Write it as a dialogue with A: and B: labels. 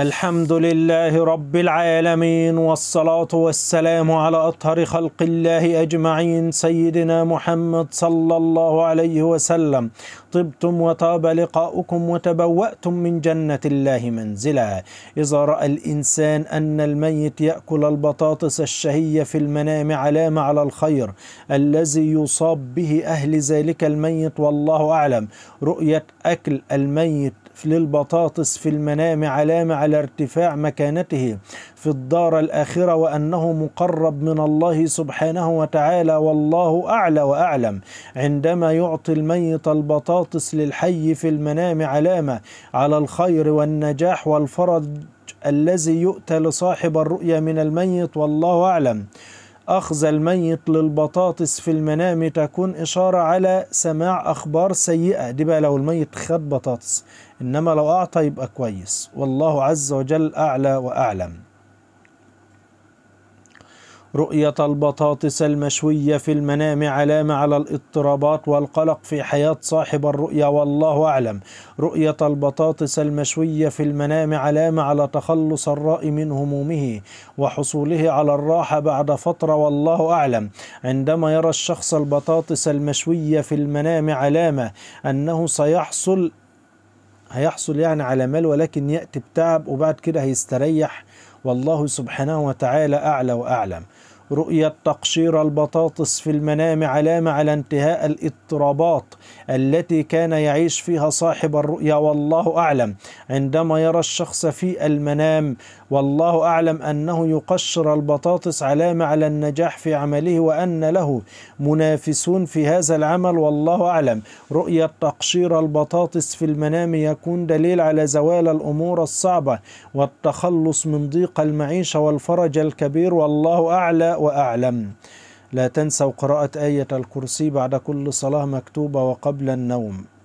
A: الحمد لله رب العالمين والصلاة والسلام على أطهر خلق الله أجمعين سيدنا محمد صلى الله عليه وسلم طبتم وطاب لقاؤكم وتبوأتم من جنة الله منزلا إذا رأى الإنسان أن الميت يأكل البطاطس الشهية في المنام علامة على الخير الذي يصاب به أهل ذلك الميت والله أعلم رؤية أكل الميت للبطاطس في المنام علامة على ارتفاع مكانته في الدار الآخرة وأنه مقرب من الله سبحانه وتعالى والله أعلى وأعلم عندما يعطي الميت البطاطس للحي في المنام علامة على الخير والنجاح والفرج الذي يؤتى لصاحب الرؤيا من الميت والله أعلم أخذ الميت للبطاطس في المنام تكون إشارة على سماع أخبار سيئة دي بقى لو الميت خد بطاطس إنما لو أعطى يبقى كويس والله عز وجل أعلى وأعلم رؤية البطاطس المشوية في المنام علامة على الاضطرابات والقلق في حياة صاحب الرؤية والله أعلم رؤية البطاطس المشوية في المنام علامة على تخلص الرأي من همومه وحصوله على الراحة بعد فترة والله أعلم عندما يرى الشخص البطاطس المشوية في المنام علامة أنه سيحصل هيحصل يعني على مال ولكن يأتي بتعب وبعد كده هيستريح والله سبحانه وتعالى أعلى وأعلم رؤية تقشير البطاطس في المنام علامة على انتهاء الاضطرابات التي كان يعيش فيها صاحب الرؤيا والله أعلم عندما يرى الشخص في المنام والله أعلم أنه يقشر البطاطس علامة على النجاح في عمله وأن له منافسون في هذا العمل والله أعلم رؤية تقشير البطاطس في المنام يكون دليل على زوال الأمور الصعبة والتخلص من ضيق المعيشة والفرج الكبير والله أعلى وأعلم لا تنسوا قراءة آية الكرسي بعد كل صلاة مكتوبة وقبل النوم